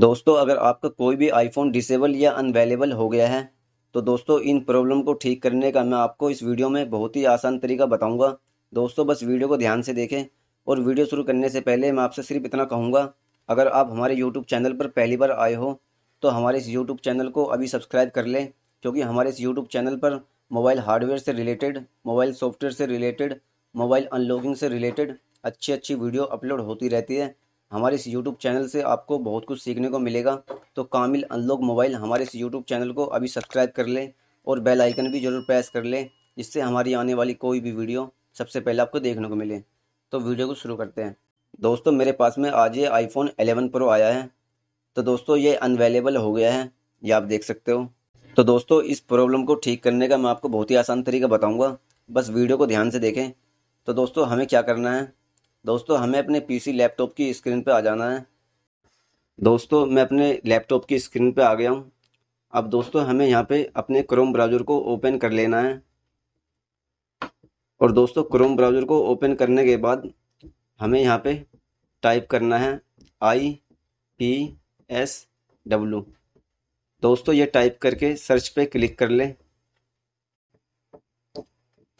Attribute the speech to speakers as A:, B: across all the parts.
A: दोस्तों अगर आपका कोई भी आईफोन डिसेबल या अनवेलेबल हो गया है तो दोस्तों इन प्रॉब्लम को ठीक करने का मैं आपको इस वीडियो में बहुत ही आसान तरीका बताऊंगा दोस्तों बस वीडियो को ध्यान से देखें और वीडियो शुरू करने से पहले मैं आपसे सिर्फ इतना कहूँगा अगर आप हमारे यूट्यूब चैनल पर पहली बार आए हो तो हमारे इस यूट्यूब चैनल को अभी सब्सक्राइब कर लें क्योंकि हमारे इस यूट्यूब चैनल पर मोबाइल हार्डवेयर से रिलेटेड मोबाइल सॉफ्टवेयर से रिलेटेड मोबाइल अनलॉकिंग से रिलेटेड अच्छी अच्छी वीडियो अपलोड होती रहती है हमारे इस यूट्यूब चैनल से आपको बहुत कुछ सीखने को मिलेगा तो कामिल अनलॉक मोबाइल हमारे इस यूट्यूब चैनल को अभी सब्सक्राइब कर लें और बेल आइकन भी ज़रूर प्रेस कर लें जिससे हमारी आने वाली कोई भी वीडियो सबसे पहले आपको देखने को मिले तो वीडियो को शुरू करते हैं दोस्तों मेरे पास में आज ये आईफोन एलेवन प्रो आया है तो दोस्तों ये अनवेलेबल हो गया है ये आप देख सकते हो तो दोस्तों इस प्रॉब्लम को ठीक करने का मैं आपको बहुत ही आसान तरीका बताऊंगा बस वीडियो को ध्यान से देखें तो दोस्तों हमें क्या करना है दोस्तों हमें अपने पीसी लैपटॉप की स्क्रीन पर आ जाना है दोस्तों मैं अपने लैपटॉप की स्क्रीन पर आ गया हूँ अब दोस्तों हमें यहाँ पे अपने क्रोम ब्राउजर को ओपन कर लेना है और दोस्तों क्रोम ब्राउजर को ओपन करने के बाद हमें यहाँ पे टाइप करना है आई पी एस डब्लू दोस्तों ये टाइप करके सर्च पे क्लिक कर लें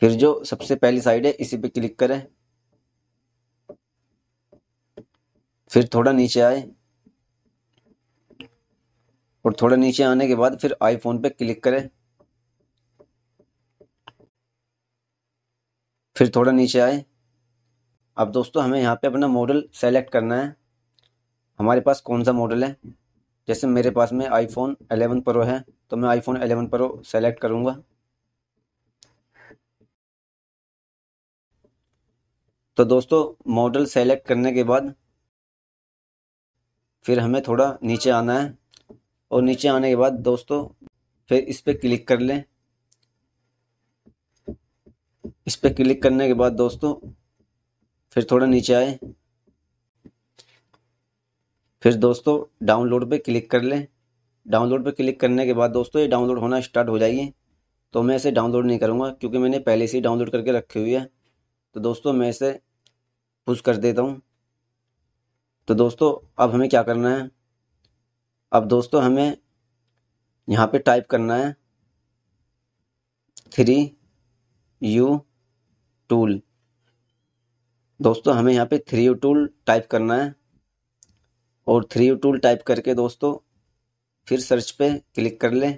A: फिर जो सबसे पहली साइड है इसी पे क्लिक करें फिर थोड़ा नीचे आए और थोड़ा नीचे आने के बाद फिर आईफोन पे क्लिक करें फिर थोड़ा नीचे आए अब दोस्तों हमें यहाँ पे अपना मॉडल सेलेक्ट करना है हमारे पास कौन सा मॉडल है जैसे मेरे पास में आईफोन 11 प्रो है तो मैं आईफोन 11 प्रो सेलेक्ट करूँगा तो दोस्तों मॉडल सेलेक्ट करने के बाद फिर हमें थोड़ा नीचे आना है और नीचे आने के बाद दोस्तों फिर इस पर क्लिक कर लें इस पर क्लिक करने के बाद दोस्तों फिर थोड़ा नीचे आए फिर दोस्तों डाउनलोड पे क्लिक कर लें डाउनलोड पे क्लिक करने के बाद दोस्तों ये डाउनलोड होना स्टार्ट हो जाएगी तो मैं इसे डाउनलोड नहीं करूँगा क्योंकि मैंने पहले से ही डाउनलोड करके रखी हुई है तो दोस्तों मैं इसे पुश कर देता हूँ तो दोस्तों अब हमें क्या करना है अब दोस्तों हमें यहाँ पे टाइप करना है थ्री यू टूल दोस्तों हमें यहाँ पे थ्री यू टूल टाइप करना है और थ्री यू टूल टाइप करके दोस्तों फिर सर्च पे क्लिक कर लें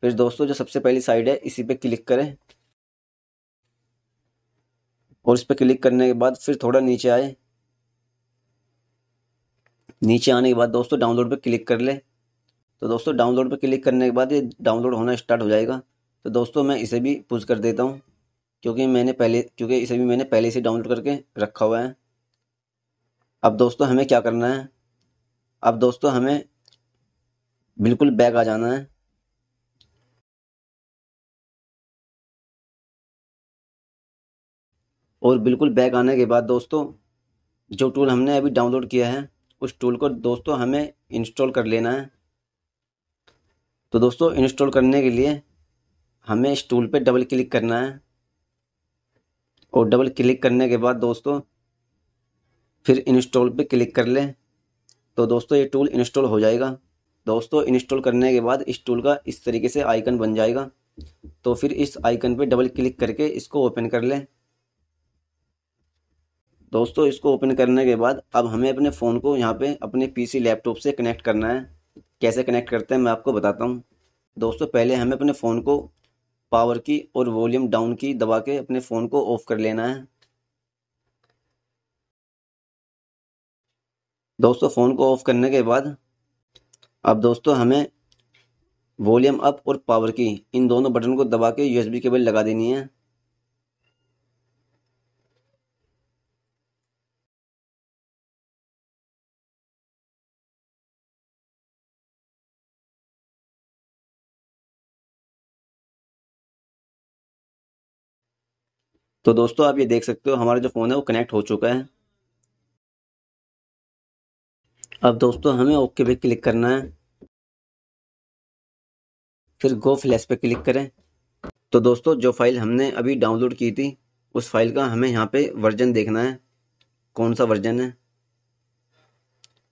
A: फिर दोस्तों जो सबसे पहली साइड है इसी पे क्लिक करें और इस पर क्लिक करने के बाद फिर थोड़ा नीचे आए नीचे आने के बाद दोस्तों डाउनलोड पर क्लिक कर ले तो दोस्तों डाउनलोड पर क्लिक करने के बाद ये डाउनलोड होना स्टार्ट हो जाएगा तो दोस्तों मैं इसे भी पुज कर देता हूँ क्योंकि मैंने पहले क्योंकि इसे भी मैंने पहले से डाउनलोड करके रखा हुआ है अब दोस्तों हमें क्या करना है अब दोस्तों हमें बिल्कुल बैक आ जाना है और बिल्कुल बैक आने के बाद दोस्तों जो टूल हमने अभी डाउनलोड किया है उस टूल को दोस्तों हमें इंस्टॉल कर लेना है तो दोस्तों इंस्टॉल करने के लिए हमें इस टूल पर डबल क्लिक करना है और डबल क्लिक करने के बाद दोस्तों फिर इंस्टॉल पे क्लिक कर लें तो दोस्तों ये टूल इंस्टॉल हो जाएगा दोस्तों इंस्टॉल करने के बाद इस टूल का इस तरीके से आइकन बन जाएगा तो फिर इस आइकन पे डबल क्लिक करके इसको ओपन कर लें दोस्तों इसको ओपन करने के बाद अब हमें अपने फ़ोन को यहाँ पे अपने पीसी लैपटॉप से कनेक्ट करना है कैसे कनेक्ट करते हैं मैं आपको बताता हूँ दोस्तों पहले हमें अपने फ़ोन को पावर की और वॉल्यूम डाउन की दबा के अपने फ़ोन को ऑफ़ कर लेना है दोस्तों फ़ोन को ऑफ़ करने के बाद अब दोस्तों हमें वॉल्यूम अप और पावर की इन दोनों बटन को दबा के यूएसबी केबल लगा देनी है तो दोस्तों आप ये देख सकते हो हमारा जो फ़ोन है वो कनेक्ट हो चुका है अब दोस्तों हमें ओके पे क्लिक करना है फिर गो फ्लैश पे क्लिक करें तो दोस्तों जो फाइल हमने अभी डाउनलोड की थी उस फाइल का हमें यहाँ पे वर्जन देखना है कौन सा वर्जन है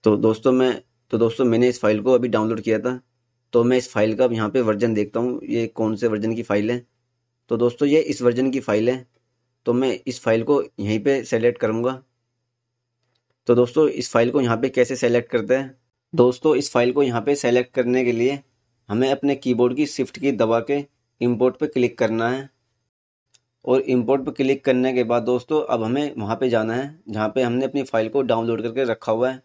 A: तो दोस्तों मैं तो दोस्तों मैंने इस फाइल को अभी डाउनलोड किया था तो मैं इस फाइल का यहाँ पे वर्जन देखता हूँ ये कौन से वर्जन की फ़ाइल है तो दोस्तों ये इस वर्जन की फ़ाइल है तो मैं इस फाइल को यहीं पे सेलेक्ट करूँगा तो दोस्तों इस फाइल को यहाँ पे कैसे सेलेक्ट करते हैं दोस्तों इस फाइल को यहाँ पे सेलेक्ट करने के लिए हमें अपने कीबोर्ड की शिफ्ट की दबा के इम्पोर्ट पर क्लिक करना है और इम्पोर्ट पर क्लिक करने के बाद दोस्तों अब हमें वहाँ पर जाना है जहाँ पर हमने अपनी फ़ाइल को डाउनलोड करके रखा हुआ है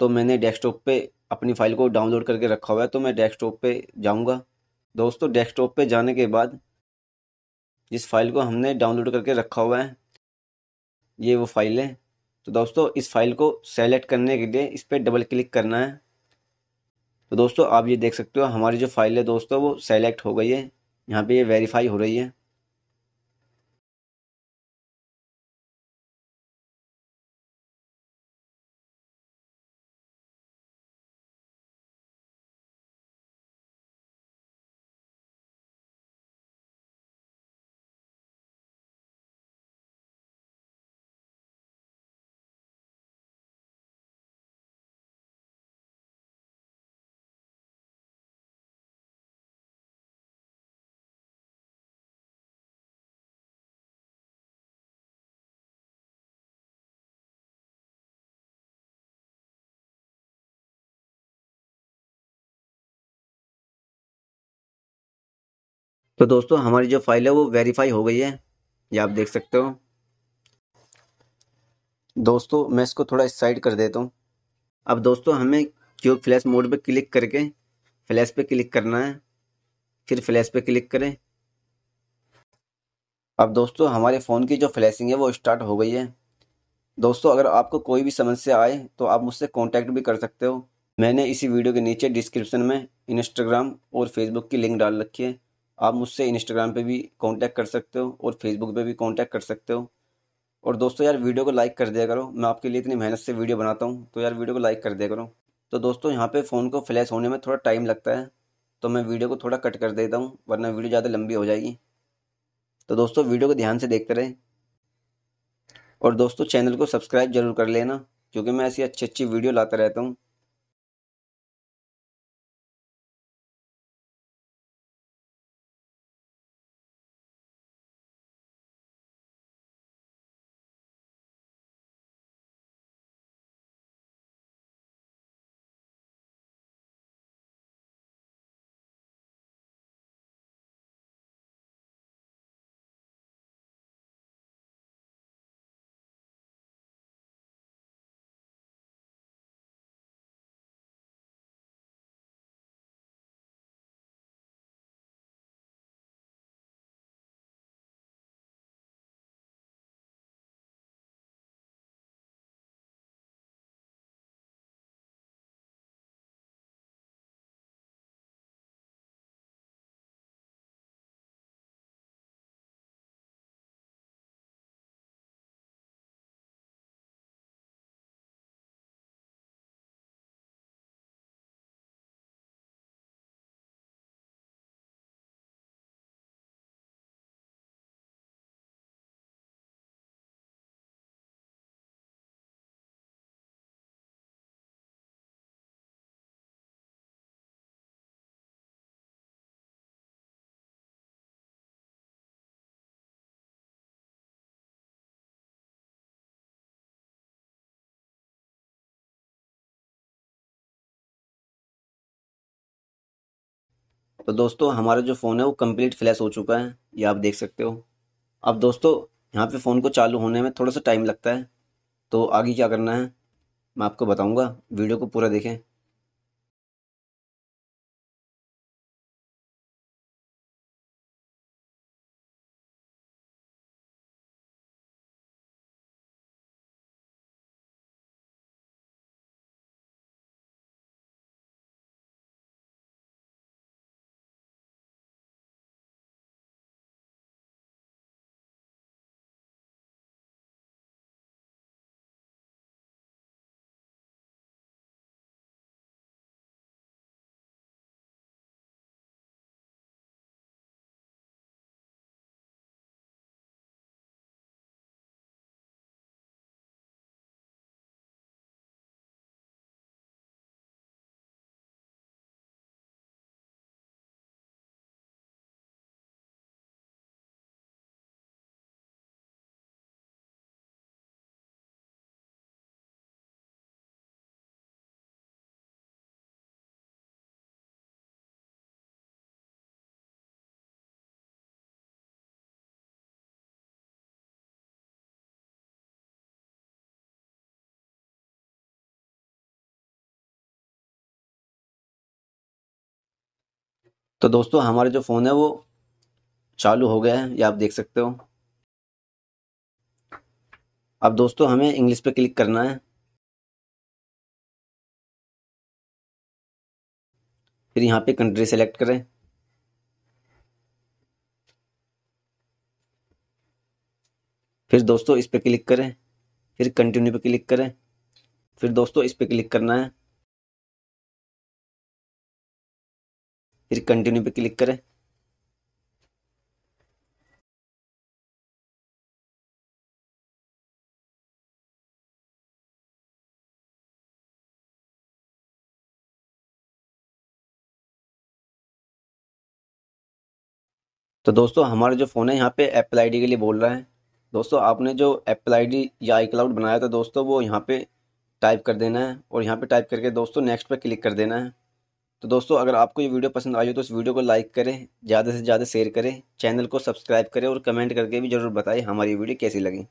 A: तो मैंने डेस्कटॉप पे अपनी फ़ाइल को डाउनलोड करके रखा हुआ है तो मैं डेस्कटॉप पे जाऊँगा दोस्तों डेस्कटॉप पे जाने के बाद जिस फाइल को हमने डाउनलोड करके रखा हुआ है ये वो फाइल है तो दोस्तों इस फाइल को सेलेक्ट करने के लिए इस पर डबल क्लिक करना है तो दोस्तों आप ये देख सकते हो हमारी जो फाइल है दोस्तों वो सेलेक्ट हो गई है यहाँ पे ये वेरीफाई हो रही है तो दोस्तों हमारी जो फाइल है वो वेरीफाई हो गई है ये आप देख सकते हो दोस्तों मैं इसको थोड़ा साइड कर देता हूँ अब दोस्तों हमें क्यों फ्लैश मोड पे क्लिक करके फ्लैश पे क्लिक करना है फिर फ्लैश पे क्लिक करें अब दोस्तों हमारे फ़ोन की जो फ्लैशिंग है वो स्टार्ट हो गई है दोस्तों अगर आपको कोई भी समस्या आए तो आप मुझसे कांटेक्ट भी कर सकते हो मैंने इसी वीडियो के नीचे डिस्क्रिप्शन में इंस्टाग्राम और फेसबुक की लिंक डाल रखी है आप मुझसे इंस्टाग्राम पे भी कांटेक्ट कर सकते हो और फेसबुक पे भी कांटेक्ट कर सकते हो और दोस्तों यार वीडियो को लाइक कर दिया करो मैं आपके लिए इतनी मेहनत से वीडियो बनाता हूँ तो यार वीडियो को लाइक कर दिया करो तो दोस्तों यहाँ पे फ़ोन को फ्लैश होने में थोड़ा टाइम लगता है तो मैं वीडियो को थोड़ा कट कर देता हूँ वरना वीडियो ज़्यादा लंबी हो जाएगी तो दोस्तों वीडियो को ध्यान से देखते रहें और दोस्तों चैनल को सब्सक्राइब जरूर कर लेना क्योंकि मैं ऐसी अच्छी अच्छी वीडियो लाता रहता हूँ तो दोस्तों हमारा जो फ़ोन है वो कंप्लीट फ्लैश हो चुका है ये आप देख सकते हो अब दोस्तों यहाँ पे फ़ोन को चालू होने में थोड़ा सा टाइम लगता है तो आगे क्या करना है मैं आपको बताऊँगा वीडियो को पूरा देखें तो दोस्तों हमारे जो फ़ोन है वो चालू हो गया है ये आप देख सकते हो अब दोस्तों हमें इंग्लिश पे क्लिक करना है
B: फिर यहाँ पे कंट्री सेलेक्ट
A: करें फिर दोस्तों इस पर क्लिक करें फिर कंटिन्यू पे क्लिक करें फिर
B: दोस्तों इस पर क्लिक करना है फिर कंटिन्यू पे क्लिक करें
A: तो दोस्तों हमारा जो फ़ोन है यहाँ पे एप्पल आईडी के लिए बोल रहा है दोस्तों आपने जो एप्पल आईडी या आई क्लाउड बनाया था दोस्तों वो यहाँ पे टाइप कर देना है और यहाँ पे टाइप करके दोस्तों नेक्स्ट पे क्लिक कर देना है तो दोस्तों अगर आपको ये वीडियो पसंद आई हो तो इस वीडियो को लाइक करें ज़्यादा से ज़्यादा शेयर करें चैनल को सब्सक्राइब करें और कमेंट करके भी ज़रूर बताएं हमारी वीडियो कैसी लगी